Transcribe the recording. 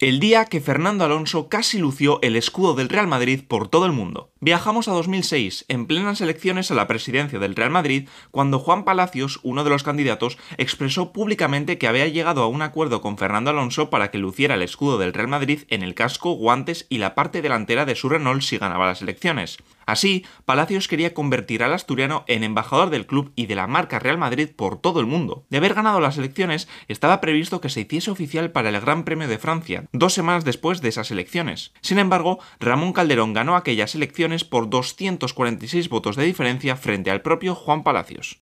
el día que Fernando Alonso casi lució el escudo del Real Madrid por todo el mundo. Viajamos a 2006, en plenas elecciones a la presidencia del Real Madrid, cuando Juan Palacios, uno de los candidatos, expresó públicamente que había llegado a un acuerdo con Fernando Alonso para que luciera el escudo del Real Madrid en el casco, guantes y la parte delantera de su Renault si ganaba las elecciones. Así, Palacios quería convertir al asturiano en embajador del club y de la marca Real Madrid por todo el mundo. De haber ganado las elecciones, estaba previsto que se hiciese oficial para el Gran Premio de Francia, dos semanas después de esas elecciones. Sin embargo, Ramón Calderón ganó aquellas elecciones por 246 votos de diferencia frente al propio Juan Palacios.